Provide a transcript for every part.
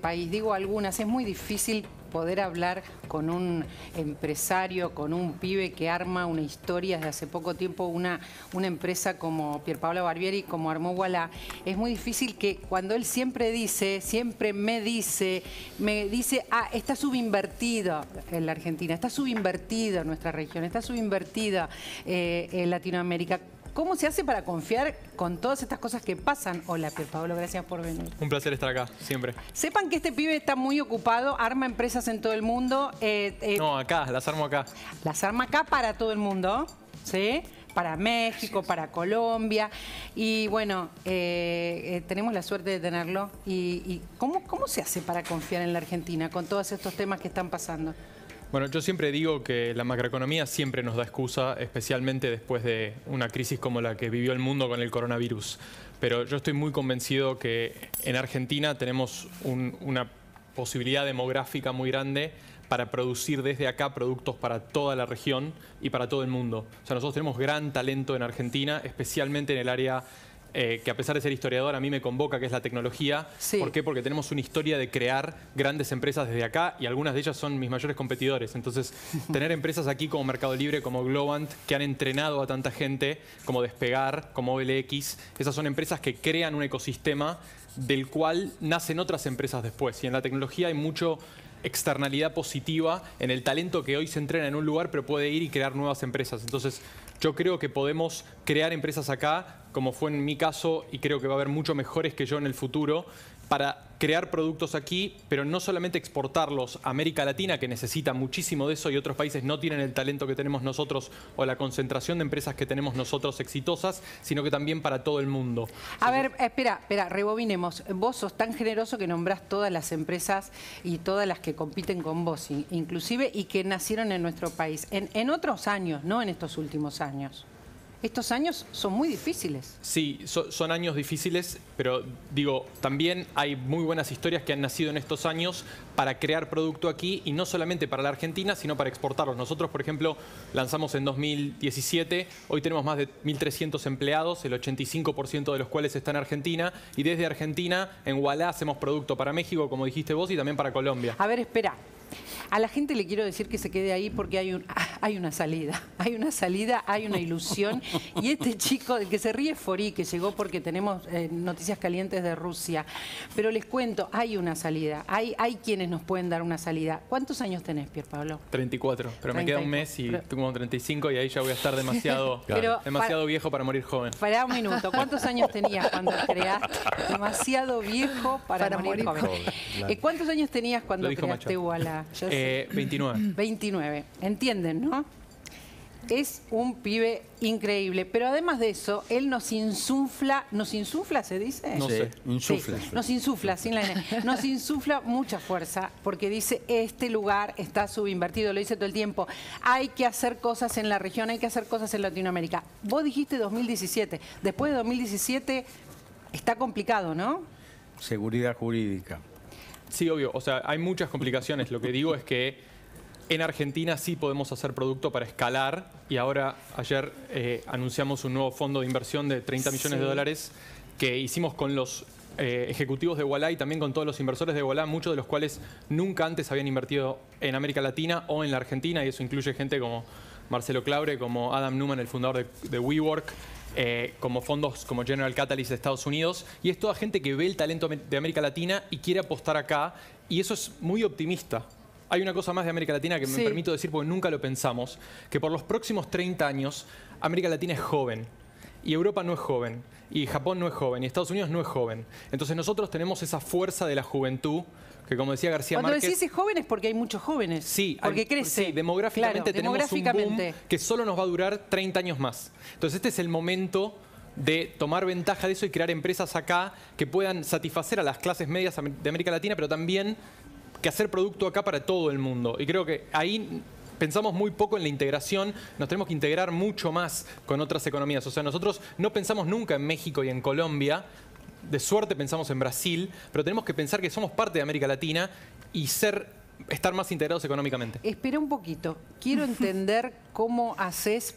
país. Digo algunas, es muy difícil poder hablar con un empresario, con un pibe que arma una historia desde hace poco tiempo, una, una empresa como Pierpaolo Barbieri, como armó Walla, es muy difícil que cuando él siempre dice, siempre me dice, me dice, ah, está subinvertido en la Argentina, está subinvertido en nuestra región, está subinvertida eh, en Latinoamérica. ¿Cómo se hace para confiar con todas estas cosas que pasan? Hola, Pablo, gracias por venir. Un placer estar acá, siempre. Sepan que este pibe está muy ocupado, arma empresas en todo el mundo. Eh, eh, no, acá, las armo acá. Las arma acá para todo el mundo, ¿sí? Para México, para Colombia. Y bueno, eh, tenemos la suerte de tenerlo. ¿Y, y cómo cómo se hace para confiar en la Argentina con todos estos temas que están pasando? Bueno, yo siempre digo que la macroeconomía siempre nos da excusa, especialmente después de una crisis como la que vivió el mundo con el coronavirus. Pero yo estoy muy convencido que en Argentina tenemos una posibilidad demográfica muy grande para producir desde acá productos para toda la región y para todo el mundo. O sea, nosotros tenemos gran talento en Argentina, especialmente en el área eh, que a pesar de ser historiador a mí me convoca, que es la tecnología. ¿Por qué? Porque tenemos una historia de crear grandes empresas desde acá y algunas de ellas son mis mayores competidores. Entonces, tener empresas aquí como Mercado Libre, como Globant, que han entrenado a tanta gente, como Despegar, como OLX, esas son empresas que crean un ecosistema del cual nacen otras empresas después. Y en la tecnología hay mucho externalidad positiva en el talento que hoy se entrena en un lugar, pero puede ir y crear nuevas empresas. Entonces, yo creo que podemos crear empresas acá, como fue en mi caso, y creo que va a haber mucho mejores que yo en el futuro, para crear productos aquí, pero no solamente exportarlos a América Latina, que necesita muchísimo de eso y otros países no tienen el talento que tenemos nosotros o la concentración de empresas que tenemos nosotros exitosas, sino que también para todo el mundo. A ver, espera, espera, rebobinemos. Vos sos tan generoso que nombrás todas las empresas y todas las que compiten con vos, inclusive, y que nacieron en nuestro país, en, en otros años, no en estos últimos años. Estos años son muy difíciles. Sí, son años difíciles, pero digo, también hay muy buenas historias que han nacido en estos años para crear producto aquí y no solamente para la Argentina, sino para exportarlos. Nosotros, por ejemplo, lanzamos en 2017, hoy tenemos más de 1.300 empleados, el 85% de los cuales está en Argentina, y desde Argentina, en Gualá, hacemos producto para México, como dijiste vos, y también para Colombia. A ver, espera, a la gente le quiero decir que se quede ahí porque hay, un, ah, hay una salida, hay una salida, hay una ilusión. Y este chico que se ríe es Forí, que llegó porque tenemos eh, noticias calientes de Rusia. Pero les cuento, hay una salida, hay, hay quienes nos pueden dar una salida. ¿Cuántos años tenés, Pier Pablo? 34, pero me queda un mes y pero... tengo como 35 y ahí ya voy a estar demasiado, demasiado viejo para morir joven. Para un minuto, ¿cuántos años tenías cuando creaste? Demasiado viejo para, morir, joven. Eh, ¿Cuántos años tenías cuando creaste Wallah? 29. Eh, 29. ¿Entienden, no? Es un pibe increíble, pero además de eso, él nos insufla, ¿nos insufla se dice? No sé, insufla. nos insufla, sin la N, nos insufla mucha fuerza, porque dice, este lugar está subinvertido, lo dice todo el tiempo, hay que hacer cosas en la región, hay que hacer cosas en Latinoamérica. Vos dijiste 2017, después de 2017 está complicado, ¿no? Seguridad jurídica. Sí, obvio. O sea, hay muchas complicaciones. Lo que digo es que en Argentina sí podemos hacer producto para escalar y ahora ayer eh, anunciamos un nuevo fondo de inversión de 30 millones de dólares que hicimos con los eh, ejecutivos de Wallah y también con todos los inversores de Walla, muchos de los cuales nunca antes habían invertido en América Latina o en la Argentina y eso incluye gente como Marcelo Claure, como Adam Newman, el fundador de WeWork, eh, como fondos como General Catalyst de Estados Unidos, y es toda gente que ve el talento de América Latina y quiere apostar acá, y eso es muy optimista. Hay una cosa más de América Latina que me permito decir porque nunca lo pensamos, que por los próximos 30 años América Latina es joven, y Europa no es joven, y Japón no es joven, y Estados Unidos no es joven. Entonces nosotros tenemos esa fuerza de la juventud como decía García Cuando Márquez... Cuando decís jóvenes porque hay muchos jóvenes. Sí. Porque crece. Sí, demográficamente tenemos un que solo nos va a durar 30 años más. Entonces este es el momento de tomar ventaja de eso y crear empresas acá que puedan satisfacer a las clases medias de América Latina, pero también que hacer producto acá para todo el mundo. Y creo que ahí pensamos muy poco en la integración, nos tenemos que integrar mucho más con otras economías. O sea, nosotros no pensamos nunca en México y en Colombia de suerte pensamos en Brasil, pero tenemos que pensar que somos parte de América Latina y ser estar más integrados económicamente. Espera un poquito. Quiero entender cómo haces,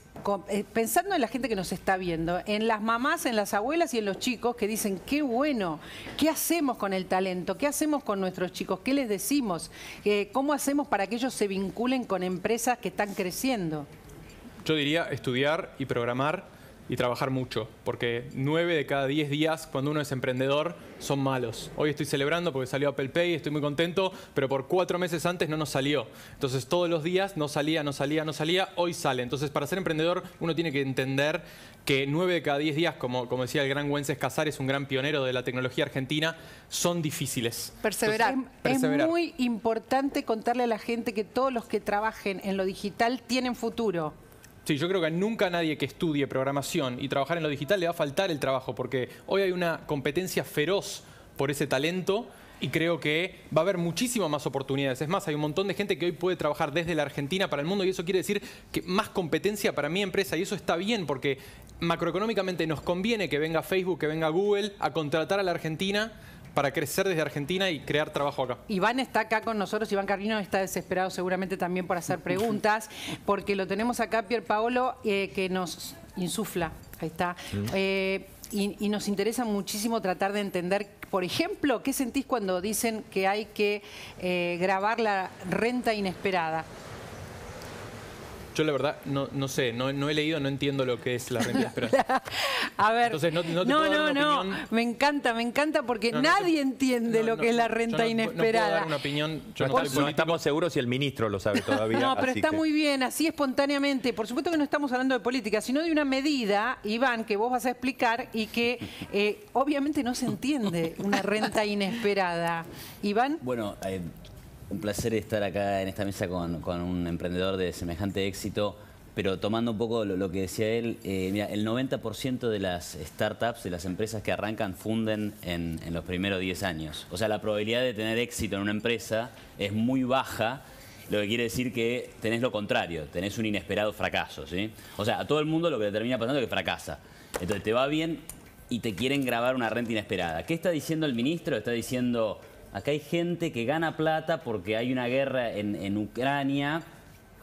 eh, pensando en la gente que nos está viendo, en las mamás, en las abuelas y en los chicos que dicen, qué bueno, ¿qué hacemos con el talento? ¿Qué hacemos con nuestros chicos? ¿Qué les decimos? Eh, ¿Cómo hacemos para que ellos se vinculen con empresas que están creciendo? Yo diría estudiar y programar y trabajar mucho, porque nueve de cada diez días cuando uno es emprendedor son malos. Hoy estoy celebrando porque salió Apple Pay, estoy muy contento, pero por cuatro meses antes no nos salió. Entonces todos los días no salía, no salía, no salía, hoy sale. Entonces para ser emprendedor uno tiene que entender que nueve de cada diez días, como, decía el gran Wences Casares, un gran pionero de la tecnología argentina, son difíciles. perseverar. es muy importante contarle a la gente que todos los que trabajen en lo digital tienen futuro. Sí, yo creo que nunca nadie que estudie programación y trabajar en lo digital le va a faltar el trabajo, porque hoy hay una competencia feroz por ese talento y creo que va a haber muchísimas más oportunidades. Es más, hay un montón de gente que hoy puede trabajar desde la Argentina para el mundo y eso quiere decir que más competencia para mi empresa y eso está bien porque macroeconómicamente nos conviene que venga Facebook, que venga Google a contratar a la Argentina para crecer desde Argentina y crear trabajo acá. Iván está acá con nosotros, Iván Carlino está desesperado seguramente también por hacer preguntas, porque lo tenemos acá, Pier Paolo, eh, que nos insufla, ahí está. Mm. Eh, y, nos interesa muchísimo tratar de entender, por ejemplo, qué sentís cuando dicen que hay que eh, grabar la renta inesperada. Yo la verdad no, no sé, no, no, he leído, no entiendo lo que es la renta inesperada. a ver, Entonces, no, no, no, una me encanta, me encanta porque nadie entiende lo que es la renta inesperada. Puedo dar una opinión, no, estamos seguros si el ministro lo sabe todavía. no, pero está muy bien, así espontáneamente. Por supuesto que no estamos hablando de política, sino de una medida, Iván, que vos vas a explicar y que eh, obviamente no se entiende una renta inesperada. Iván. Bueno, eh, un placer estar acá en esta mesa con, un emprendedor de semejante éxito. Pero tomando un poco lo, que decía él, eh, el 90% de las startups, de las empresas que arrancan, funden en, los primeros 10 años. O sea, la probabilidad de tener éxito en una empresa es muy baja, lo que quiere decir que tenés lo contrario, tenés un inesperado fracaso. ¿sí? O sea, a todo el mundo lo que le termina pasando es que fracasa. Entonces te va bien y te quieren grabar una renta inesperada. ¿Qué está diciendo el ministro? Está diciendo acá hay gente que gana plata porque hay una guerra en, Ucrania,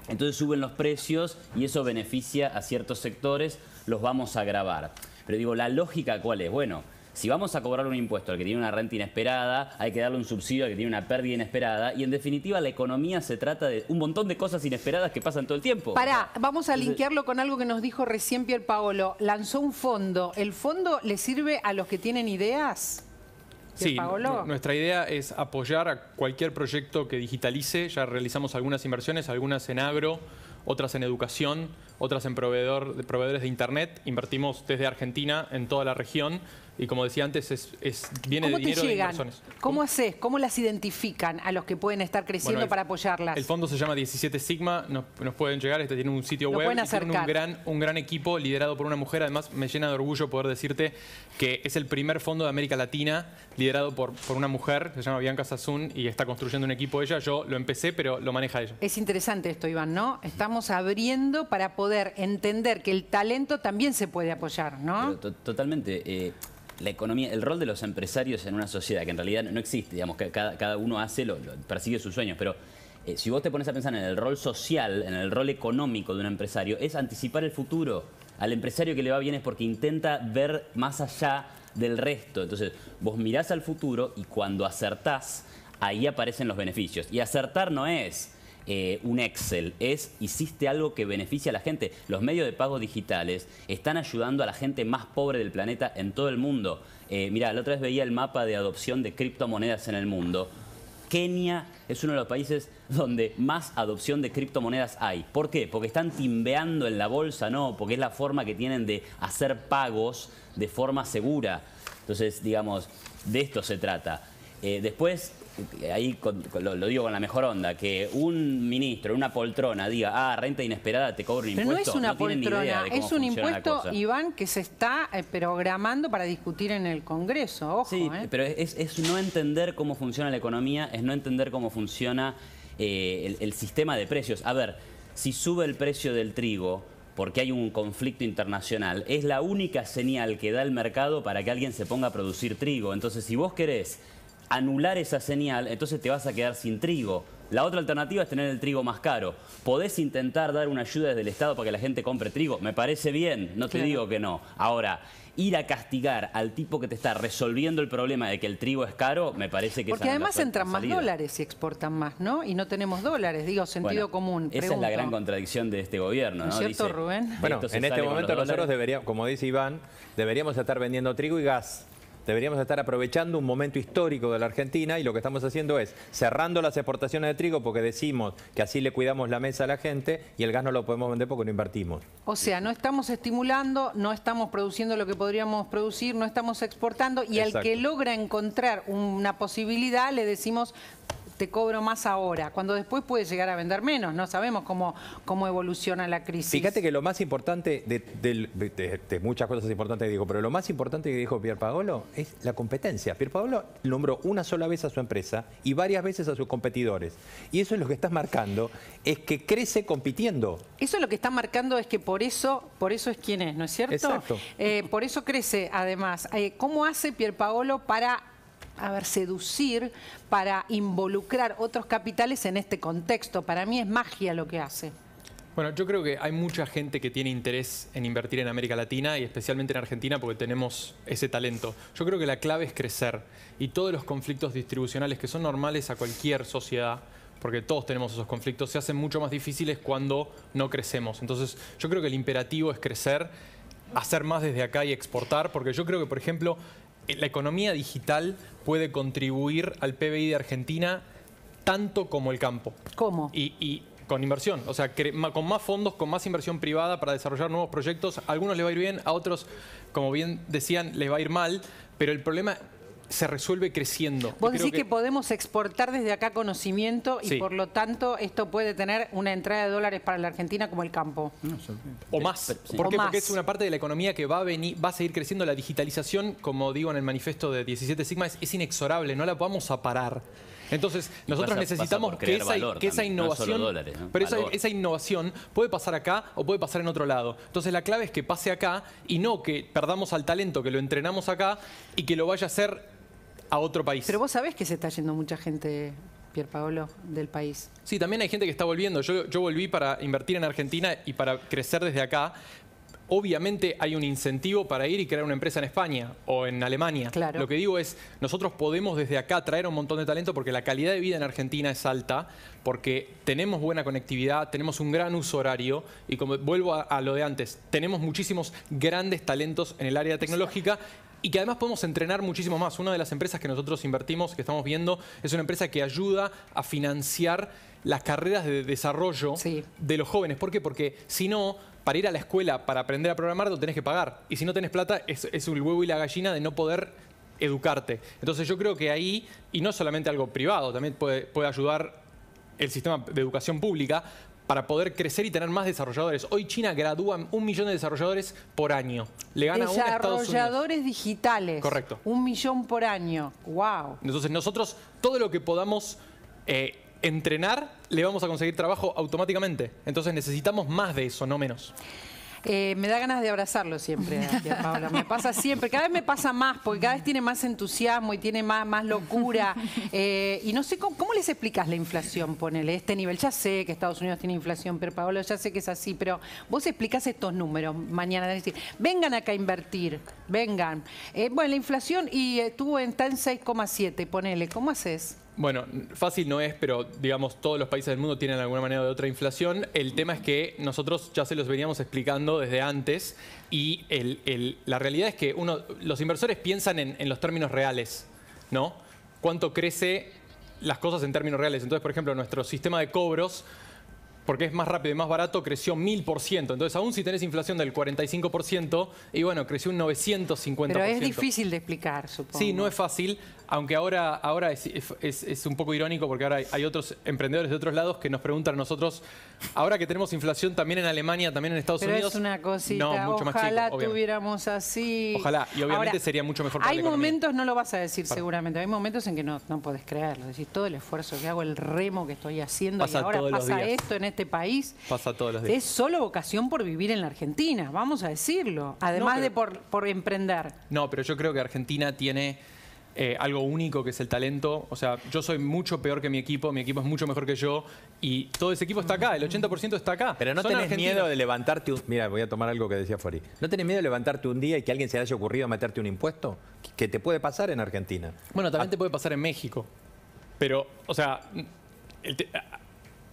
entonces suben los precios y eso beneficia a ciertos sectores, los vamos a grabar. Pero digo, ¿la lógica cuál es? Bueno, si vamos a cobrar un impuesto al que tiene una renta inesperada, hay que darle un subsidio al que tiene una pérdida inesperada. Y en definitiva, la economía se trata de un montón de cosas inesperadas que pasan todo el tiempo. Pará, vamos a linkearlo con algo que nos dijo recién Pierre Paolo, Lanzó un fondo. ¿El fondo le sirve a los que tienen ideas? Sí, nuestra idea es apoyar a cualquier proyecto que digitalice. Ya realizamos algunas inversiones, algunas en agro, otras en educación, otras en proveedor, proveedores de Internet. Invertimos desde Argentina en toda la región y como decía antes, viene de dinero de inversiones. ¿Cómo, ¿Cómo haces? ¿Cómo las identifican a los que pueden estar creciendo para apoyarlas? El fondo se llama 17 Sigma, nos, pueden llegar, este tiene un sitio web, y un gran, un gran equipo liderado por una mujer, además me llena de orgullo poder decirte que es el primer fondo de América Latina liderado por, por una mujer, se llama Bianca Sassoon y está construyendo un equipo ella, yo lo empecé pero lo maneja ella. Es interesante esto Iván, ¿no? Estamos abriendo para poder entender que el talento también se puede apoyar, ¿no? totalmente. Eh, la economía, el rol de los empresarios en una sociedad que en realidad no existe, digamos, que cada, uno hace, lo, persigue sus sueños, pero eh, si vos te pones a pensar en el rol social, en el rol económico de un empresario, es anticipar el futuro. Al empresario que le va bien es porque intenta ver más allá del resto. Entonces, vos mirás al futuro y cuando acertás, ahí aparecen los beneficios. Y acertar no es eh, un Excel, es hiciste algo que beneficia a la gente. Los medios de pago digitales están ayudando a la gente más pobre del planeta en todo el mundo. Eh, mirá, la otra vez veía el mapa de adopción de criptomonedas en el mundo. Kenia es uno de los países donde más adopción de criptomonedas hay. ¿Por qué? Porque están timbeando en la bolsa, no, porque es la forma que tienen de hacer pagos de forma segura. Entonces, digamos, de esto se trata. Eh, después, eh, ahí lo, digo con la mejor onda, que un ministro en una poltrona diga, ah, renta inesperada, te cobro un pero no es una poltrona, es un impuesto, Iván, que se está eh, programando para discutir en el Congreso, Sí, pero es, no entender cómo funciona la economía, es no entender cómo funciona el sistema de precios. A ver, si sube el precio del trigo, porque hay un conflicto internacional, es la única señal que da el mercado para que alguien se ponga a producir trigo. Entonces, si vos querés anular esa señal, entonces te vas a quedar sin trigo. La otra alternativa es tener el trigo más caro. Podés intentar dar una ayuda desde el Estado para que la gente compre trigo. Me parece bien, no te digo que no. Ahora, ir a castigar al tipo que te está resolviendo el problema de que el trigo es caro, me parece que... Porque además entran más dólares y exportan más, ¿no? Y no tenemos dólares, digo, sentido común. Esa es la gran contradicción de este gobierno, ¿no? ¿Es cierto, Rubén? Bueno, en este momento nosotros deberíamos, como dice Iván, deberíamos estar vendiendo trigo y gas. Deberíamos estar aprovechando un momento histórico de la Argentina y lo que estamos haciendo es cerrando las exportaciones de trigo porque decimos que así le cuidamos la mesa a la gente y el gas no lo podemos vender porque no invertimos. O sea, no estamos estimulando, no estamos produciendo lo que podríamos producir, no estamos exportando y al que logra encontrar una posibilidad le decimos te cobro más ahora, cuando después puedes llegar a vender menos. No sabemos cómo, cómo evoluciona la crisis. Fíjate que lo más importante de, muchas cosas importantes que dijo, pero lo más importante que dijo Pierpaolo es la competencia. Pierpaolo nombró una sola vez a su empresa y varias veces a sus competidores. Y eso es lo que estás marcando, es que crece compitiendo. Eso es lo que está marcando, es que por eso, por eso es quien es, ¿no es cierto? Exacto. Eh, por eso crece, además. Eh, ¿Cómo hace Pierpaolo para a ver, seducir para involucrar otros capitales en este contexto. Para mí es magia lo que hace. Bueno, yo creo que hay mucha gente que tiene interés en invertir en América Latina y especialmente en Argentina porque tenemos ese talento. Yo creo que la clave es crecer y todos los conflictos distribucionales que son normales a cualquier sociedad, porque todos tenemos esos conflictos, se hacen mucho más difíciles cuando no crecemos. Entonces, yo creo que el imperativo es crecer hacer más desde acá y exportar, porque yo creo que, por ejemplo, eh, la economía digital puede contribuir al PBI de Argentina tanto como el campo. ¿Cómo? Y, con inversión, o sea, con más fondos, con más inversión privada para desarrollar nuevos proyectos. A algunos les va a ir bien, a otros, como bien decían, les va a ir mal, pero el problema se resuelve creciendo. Vos decís que... podemos exportar desde acá conocimiento y por lo tanto esto puede tener una entrada de dólares para la Argentina como el campo. o más. ¿Por qué? Porque es una parte de la economía que va a, venir, va a seguir creciendo. La digitalización, como digo en el manifesto de 17 Sigma, es, inexorable, no la podamos a parar. Entonces, nosotros necesitamos que, esa, innovación. Pero esa, innovación puede pasar acá o puede pasar en otro lado. Entonces, la clave es que pase acá y no que perdamos al talento que lo entrenamos acá y que lo vaya a hacer a otro país. Pero vos sabés que se está yendo mucha gente, Pierpaolo, del país. Sí, también hay gente que está volviendo. Yo, volví para invertir en Argentina y para crecer desde acá. Obviamente hay un incentivo para ir y crear una empresa en España o en Alemania. Lo que digo es, nosotros podemos desde acá traer un montón de talento porque la calidad de vida en Argentina es alta, porque tenemos buena conectividad, tenemos un gran uso horario y como vuelvo a lo de antes, tenemos muchísimos grandes talentos en el área tecnológica y que además podemos entrenar muchísimo más. Una de las empresas que nosotros invertimos, que estamos viendo, es una empresa que ayuda a financiar las carreras de desarrollo de los jóvenes. ¿Por qué? Porque si no, para ir a la escuela, para aprender a programar, lo tenés que pagar. Y si no tenés plata, es, es el huevo y la gallina de no poder educarte. Entonces yo creo que ahí, y no solamente algo privado, también puede, puede ayudar el sistema de educación pública para poder crecer y tener más desarrolladores. Hoy China gradúa un millón de desarrolladores por año. Le gana desarrolladores digitales. Correcto. Un millón por año. Wow. Entonces nosotros todo lo que podamos eh, entrenar le vamos a conseguir trabajo automáticamente. Entonces necesitamos más de eso, no menos. Eh, me da ganas de abrazarlo siempre, Me pasa siempre, cada vez me pasa más, porque cada vez tiene más entusiasmo y tiene más, más locura. Eh, y no sé cómo, les explicas la inflación, ponele, este nivel. Ya sé que Estados Unidos tiene inflación, pero Paola, ya sé que es así, pero vos explicás estos números mañana. decir, vengan acá a invertir, vengan. Eh, bueno, la inflación y estuvo en, está en 6,7, ponele. ¿Cómo haces? Bueno, fácil no es, pero digamos todos los países del mundo tienen de alguna manera de otra inflación. El tema es que nosotros ya se los veníamos explicando desde antes y la realidad es que uno, los inversores piensan en, los términos reales, ¿no? ¿Cuánto crece las cosas en términos reales? Entonces, por ejemplo, nuestro sistema de cobros porque es más rápido y más barato, creció 1000%. Entonces, aún si tenés inflación del 45%, y bueno, creció un 950%. Pero es difícil de explicar, supongo. Sí, no es fácil. Aunque ahora, ahora es, un poco irónico porque ahora hay, otros emprendedores de otros lados que nos preguntan a nosotros, ahora que tenemos inflación también en Alemania, también en Estados Pero Unidos. Es una cosita, ojalá tuviéramos así. Ojalá, y obviamente sería mucho mejor para Hay momentos, no lo vas a decir seguramente, hay momentos en que no, no puedes creerlo. decir todo el esfuerzo que hago, el remo que estoy haciendo y ahora pasa esto en este país. Pasa todos los días. Es solo vocación por vivir en la Argentina, vamos a decirlo. Además de por, por emprender. No, pero yo creo que Argentina tiene eh, algo único que es el talento. O sea, yo soy mucho peor que mi equipo, mi equipo es mucho mejor que yo y todo ese equipo está acá, el 80% está acá. Pero no tenés miedo de levantarte un... Mira, voy a tomar algo que decía Fori. ¿No tenés miedo de levantarte un día y que alguien se le haya ocurrido meterte un impuesto? Que te puede pasar en Argentina. Bueno, también ah. te puede pasar en México. Pero, o sea...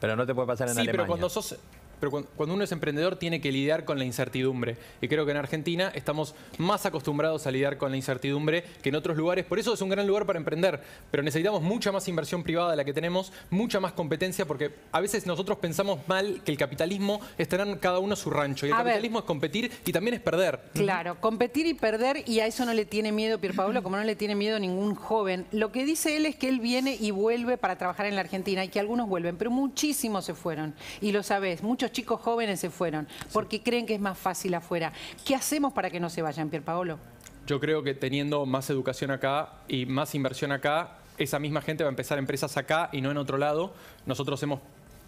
Pero no te puede pasar en Alemania. pero cuando sos pero cuando uno es emprendedor tiene que lidiar con la incertidumbre. Y creo que en Argentina estamos más acostumbrados a lidiar con la incertidumbre que en otros lugares. Por eso es un gran lugar para emprender, pero necesitamos mucha más inversión privada de la que tenemos, mucha más competencia, porque a veces nosotros pensamos mal que el capitalismo es tener cada uno su rancho. Y el capitalismo es competir y también es perder. Claro, competir y perder, y a eso no le tiene miedo pablo como no le tiene miedo ningún joven. Lo que dice él es que él viene y vuelve para trabajar en la Argentina y que algunos vuelven, pero muchísimos se fueron. Y lo sabes, muchos los chicos jóvenes se fueron porque creen que es más fácil afuera. ¿Qué hacemos para que no se vayan, Pierpaolo? Yo creo que teniendo más educación acá y más inversión acá, esa misma gente va a empezar empresas acá y no en otro lado. Nosotros hemos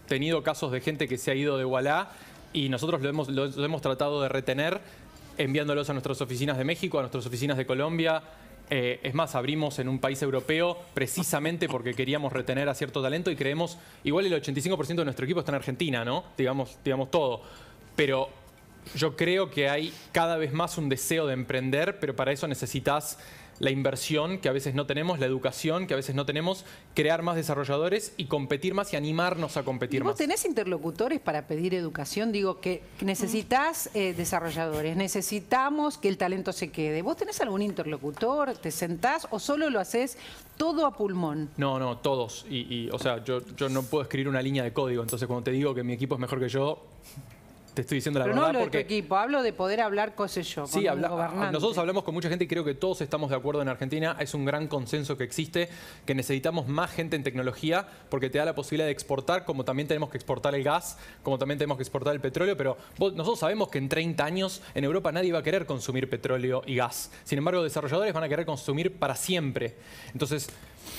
tenido casos de gente que se ha ido de Gualá y nosotros lo hemos tratado de retener enviándolos a nuestras oficinas de México, a nuestras oficinas de Colombia, eh, es más, abrimos en un país europeo precisamente porque queríamos retener a cierto talento y creemos, igual el 85% de nuestro equipo está en Argentina, ¿no? Digamos, digamos todo. Pero yo creo que hay cada vez más un deseo de emprender, pero para eso necesitas la inversión que a veces no tenemos, la educación que a veces no tenemos, crear más desarrolladores y competir más y animarnos a competir más. vos ¿Tenés interlocutores para pedir educación? Digo que necesitas eh, desarrolladores, necesitamos que el talento se quede. ¿Vos tenés algún interlocutor? ¿Te sentás o solo lo haces todo a pulmón? No, no, todos. Y, o sea, yo, yo no puedo escribir una línea de código, entonces cuando te digo que mi equipo es mejor que yo, estoy diciendo la Pero verdad. No hablo porque... de tu equipo, hablo de poder hablar, qué sé yo. Sí, con habla... nosotros hablamos con mucha gente y creo que todos estamos de acuerdo en Argentina. Es un gran consenso que existe, que necesitamos más gente en tecnología porque te da la posibilidad de exportar, como también tenemos que exportar el gas, como también tenemos que exportar el petróleo. Pero nosotros sabemos que en 30 años en Europa nadie va a querer consumir petróleo y gas. Sin embargo, desarrolladores van a querer consumir para siempre. Entonces,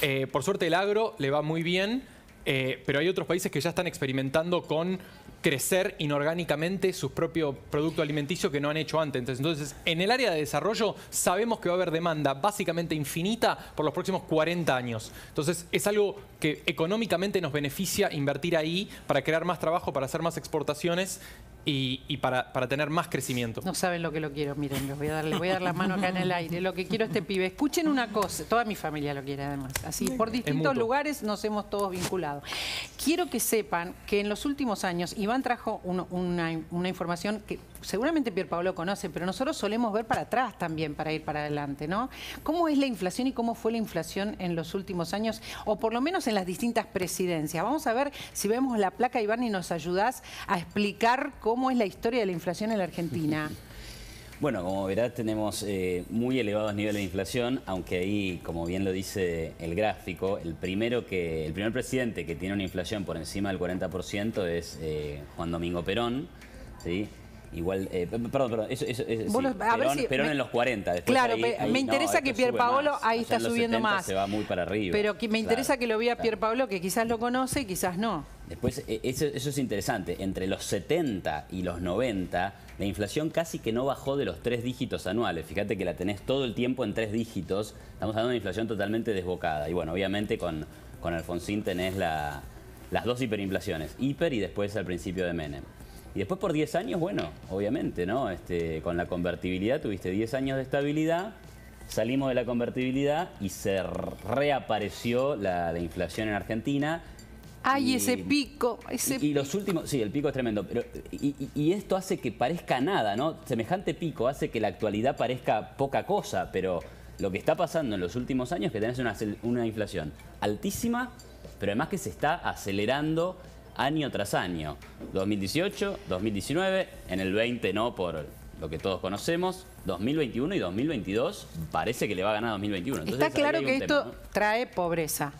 eh, por suerte el agro le va muy bien. Eh, pero hay otros países que ya están experimentando con crecer inorgánicamente sus propios producto alimenticio que no han hecho antes. Entonces, en el área de desarrollo sabemos que va a haber demanda básicamente infinita por los próximos 40 años. Entonces, es algo que económicamente nos beneficia invertir ahí para crear más trabajo, para hacer más exportaciones y, para, tener más crecimiento. No saben lo que lo quiero, miren, les voy a dar, les voy a dar la mano acá en el aire. Lo que quiero este pibe, escuchen una cosa, toda mi familia lo quiere además, así, por distintos lugares nos hemos todos vinculado. Quiero que sepan que en los últimos años Iván trajo una información que seguramente Pablo conoce, pero nosotros solemos ver para atrás también para ir para adelante, ¿no? ¿Cómo es la inflación y cómo fue la inflación en los últimos años, o por lo menos en las distintas presidencias? Vamos a ver si vemos la placa, Iván, y nos ayudás a explicar cómo es la historia de la inflación en la Argentina. Bueno, como verás, tenemos eh, muy elevados niveles de inflación, aunque ahí, como bien lo dice el gráfico, el primero que, el primer presidente que tiene una inflación por encima del 40% es eh, Juan Domingo Perón, ¿sí? Igual, eh, perdón, perdón, eso, eso, en los 40. claro, me interesa que Pierpaolo ahí está subiendo más. Se va muy para arriba. Pero me interesa que lo vea Pierpaolo, que quizás lo conoce y quizás no. Después, e, eso, es interesante. Entre los 70 y los 90, la inflación casi que no bajó de los tres dígitos anuales. Fíjate que la tenés todo el tiempo en tres dígitos. Estamos hablando de una inflación totalmente desbocada. Y bueno, obviamente con, con Alfonsín tenés las dos hiperinflaciones. Hiper y después al principio de Menem. Y después por 10 años, bueno, obviamente, ¿no? Este, con la convertibilidad tuviste 10 años de estabilidad, salimos de la convertibilidad y se reapareció la, inflación en Argentina. ¡Ay, ese pico! y, los últimos, sí, el pico es tremendo. Pero, y, esto hace que parezca nada, ¿no? Semejante pico hace que la actualidad parezca poca cosa, pero lo que está pasando en los últimos años es que tenés una, una inflación altísima, pero además que se está acelerando año tras año. 2018, 2019, en el 20 no por lo que todos conocemos, 2021 y 2022 parece que le va a ganar 2021. Está claro que esto trae pobreza.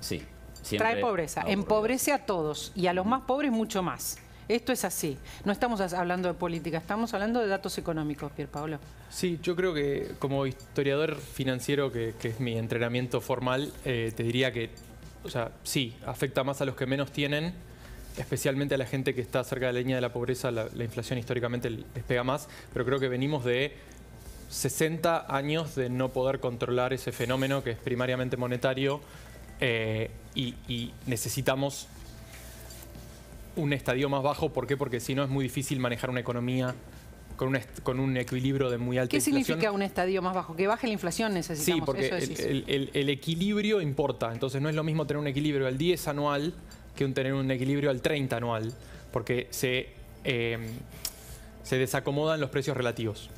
Sí. Siempre trae pobreza, empobrece a todos y a los más pobres mucho más. Esto es así. No estamos hablando de política, estamos hablando de datos económicos, Pier Pablo. Sí, yo creo que como historiador financiero, que, es mi entrenamiento formal, eh, te diría que o sea, sí, afecta más a los que menos tienen, especialmente a la gente que está cerca de la línea de la pobreza, la, inflación históricamente les pega más, pero creo que venimos de 60 años de no poder controlar ese fenómeno que es primariamente monetario eh, y, y necesitamos un estadio más bajo. ¿Por qué? Porque si no es muy difícil manejar una economía con un, equilibrio de muy alta ¿Qué inflación. ¿Qué significa un estadio más bajo? Que baje la inflación necesitamos. Sí, porque el, equilibrio importa. Entonces no es lo mismo tener un equilibrio al 10 anual que tener un equilibrio al 30 anual, porque se, eh, se desacomodan los precios relativos.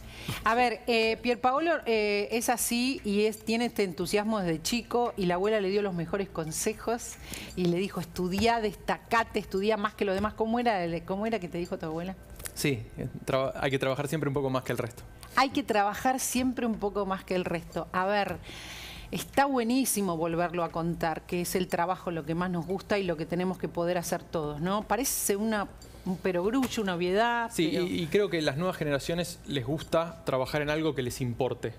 A ver, eh, Pierpaolo eh, es así y es, tiene este entusiasmo desde chico y la abuela le dio los mejores consejos y le dijo, estudia, destacate, estudia más que lo demás. era, cómo era que te dijo tu abuela? Sí, eh, hay que trabajar siempre un poco más que el resto. Hay que trabajar siempre un poco más que el resto. A ver, está buenísimo volverlo a contar, que es el trabajo lo que más nos gusta y lo que tenemos que poder hacer todos, ¿no? Parece una un perogrullo, una obviedad. Sí, y, creo que las nuevas generaciones les gusta trabajar en algo que les importe.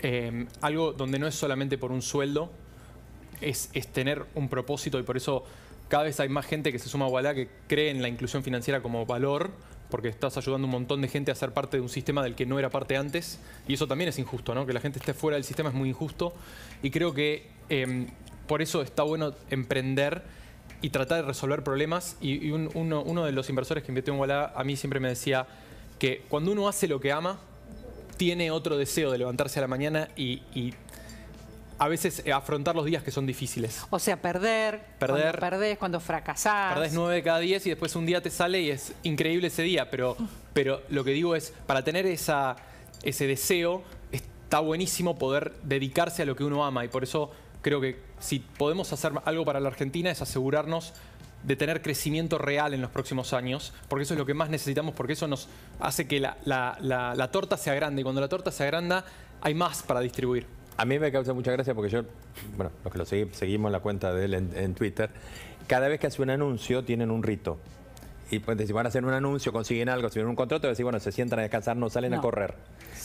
Em, algo donde no es solamente por un sueldo, es, es tener un propósito y por eso cada vez hay más gente que se suma a Walla que cree en la inclusión financiera como valor, porque estás ayudando a un montón de gente a ser parte de un sistema del que no era parte antes, y eso también es injusto, ¿no? Que la gente esté fuera del sistema es muy injusto, y creo que em, por eso está bueno emprender y tratar de resolver problemas, y, uno, de los inversores que invirtió en Walla a mí siempre me decía que cuando uno hace lo que ama, tiene otro deseo de levantarse a la mañana y a veces eh, afrontar los días que son difíciles. O sea, perder, perder cuando perdés, cuando fracasás. Perdés nueve de cada diez y después un día te sale y es increíble ese día, pero, pero lo que digo es, para tener esa, ese deseo, está buenísimo poder dedicarse a lo que uno ama y por eso creo que si podemos hacer algo para la Argentina es asegurarnos de tener crecimiento real en los próximos años, porque eso es lo que más necesitamos, porque eso nos hace que la, torta sea grande. y cuando la torta se agranda hay más para distribuir. A mí me causa mucha gracia porque yo, bueno, los que lo seguimos la cuenta de él en, en Twitter, cada vez que hace un anuncio tienen un rito y pues, si van a hacer un anuncio, consiguen algo, si tienen un contrato, decir, bueno, se sientan a descansar, no salen a correr.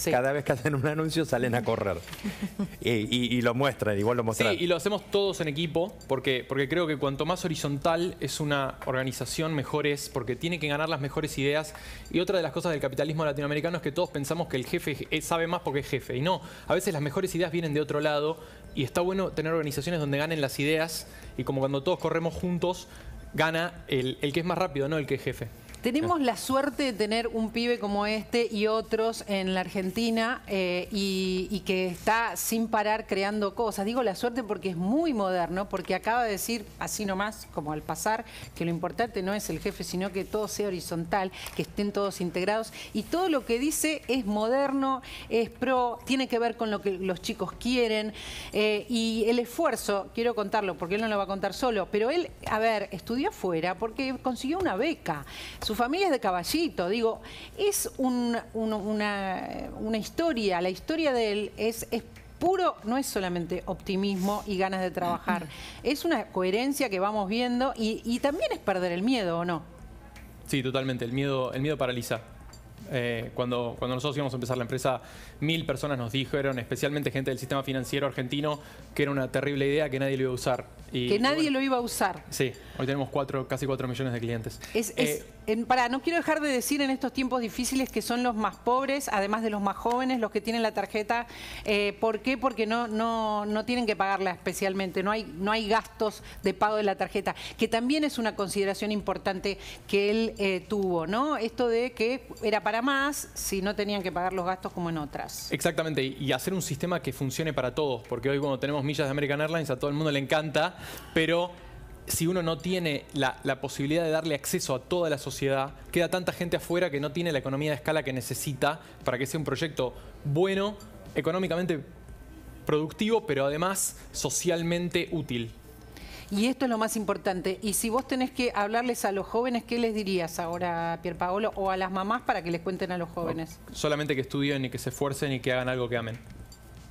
Cada vez que hacen un anuncio salen a correr. y, lo muestran, igual lo muestran. Sí, y lo hacemos todos en equipo, porque, porque creo que cuanto más horizontal es una organización, mejor es, porque tiene que ganar las mejores ideas. Y otra de las cosas del capitalismo latinoamericano es que todos pensamos que el jefe eh, sabe más porque es jefe. Y no, a veces las mejores ideas vienen de otro lado, y está bueno tener organizaciones donde ganen las ideas y como cuando todos corremos juntos, gana el, el que es más rápido, no el que es jefe. Tenemos la suerte de tener un pibe como este y otros en la Argentina eh, y, que está sin parar creando cosas. Digo la suerte porque es muy moderno, porque acaba de decir así nomás, como al pasar, que lo importante no es el jefe, sino que todo sea horizontal, que estén todos integrados. Y todo lo que dice es moderno, es pro, tiene que ver con lo que los chicos quieren. Eh, y el esfuerzo, quiero contarlo porque él no lo va a contar solo, pero él, a ver, estudió afuera porque consiguió una beca familia es de Caballito, digo, es una, historia, la historia de él es, puro no es solamente optimismo y ganas de trabajar, es una coherencia que vamos viendo y, también es perder el miedo, ¿o no? Sí, totalmente, el miedo, el miedo paraliza. Eh, cuando, cuando nosotros íbamos a empezar la empresa, mil personas nos dijeron, especialmente gente del sistema financiero argentino, que era una terrible idea que nadie lo iba a usar. que nadie lo iba a usar. Sí, hoy tenemos cuatro, casi cuatro millones de clientes. es eh, para, no quiero dejar de decir en estos tiempos difíciles que son los más pobres, además de los más jóvenes, los que tienen la tarjeta. Eh, ¿Por qué? Porque no, no, no tienen que pagarla especialmente, no hay, no hay gastos de pago de la tarjeta, que también es una consideración importante que él eh, tuvo, ¿no? Esto de que era para más si no tenían que pagar los gastos como en otras. Exactamente, y hacer un sistema que funcione para todos, porque hoy cuando tenemos millas de American Airlines a todo el mundo le encanta, pero si uno no tiene la, posibilidad de darle acceso a toda la sociedad, queda tanta gente afuera que no tiene la economía de escala que necesita para que sea un proyecto bueno, económicamente productivo, pero además socialmente útil. Y esto es lo más importante. Y si vos tenés que hablarles a los jóvenes, ¿qué les dirías ahora, Pierpaolo, o a las mamás para que les cuenten a los jóvenes? solamente que estudien y que se esfuercen y que hagan algo que amen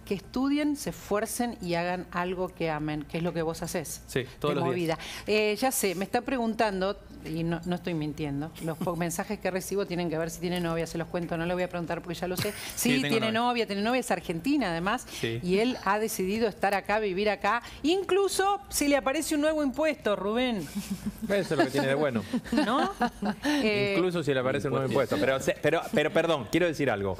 que estudien, se esfuercen y hagan algo que amen, que es lo que vos haces. Sí, todos de los movida. Días. Eh, ya sé, me está preguntando, y no, no estoy mintiendo, los mensajes que recibo tienen que ver si tiene novia, se los cuento, no le voy a preguntar porque ya lo sé. Sí, tiene novia. tiene novia, es argentina además, y él ha decidido estar acá, vivir acá, incluso si le aparece un nuevo impuesto, Rubén. Eso es lo que tiene de bueno. ¿No? incluso si le aparece un nuevo impuesto, pero, pero, pero perdón, quiero decir algo.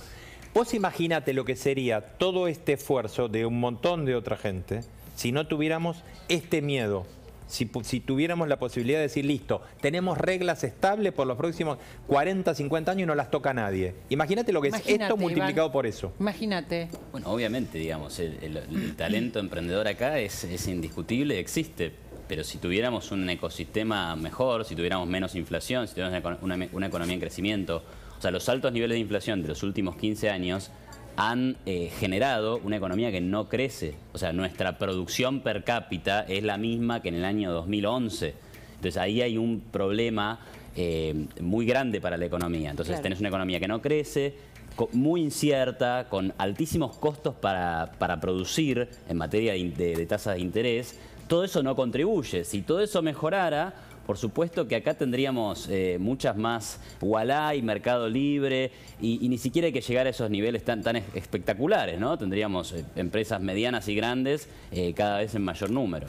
Vos imagínate lo que sería todo este esfuerzo de un montón de otra gente si no tuviéramos este miedo. Si, tuviéramos la posibilidad de decir, listo, tenemos reglas estables por los próximos 40, 50 años y no las toca nadie. Imagínate lo que es esto multiplicado por eso. Imagínate. Bueno, obviamente, digamos, el, talento emprendedor acá es, indiscutible, existe, pero si tuviéramos un ecosistema mejor, si tuviéramos menos inflación, si tuviéramos una economía en crecimiento, o sea, los altos niveles de inflación de los últimos 15 años han eh, generado una economía que no crece. O sea, nuestra producción per cápita es la misma que en el año 2011. Entonces ahí hay un problema eh, muy grande para la economía. Entonces tenés una economía que no crece, muy incierta, con altísimos costos para, producir en materia de tasas de interés. Todo eso no contribuye. Si todo eso mejorara, por supuesto que acá tendríamos eh, muchas más walá y Mercado Libre y, ni siquiera hay que llegar a esos niveles tan, tan espectaculares, ¿no? Tendríamos eh, empresas medianas y grandes eh, cada vez en mayor número.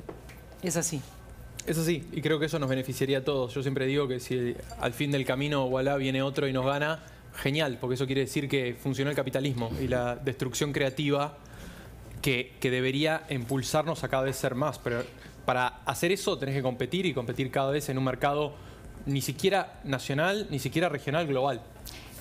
Es así. Es así y creo que eso nos beneficiaría a todos. Yo siempre digo que si al fin del camino Wallah viene otro y nos gana, genial, porque eso quiere decir que funcionó el capitalismo y la destrucción creativa que, debería impulsarnos a cada vez ser más. Pero para hacer eso tenés que competir y competir cada vez en un mercado ni siquiera nacional, ni siquiera regional, global.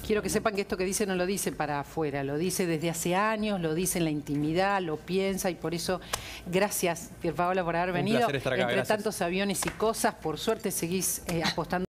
Quiero que sepan que esto que dice no lo dice para afuera, lo dice desde hace años, lo dice en la intimidad, lo piensa y por eso gracias, Pierpaola, por haber venido. Entre tantos aviones y cosas, por suerte seguís eh, apostando.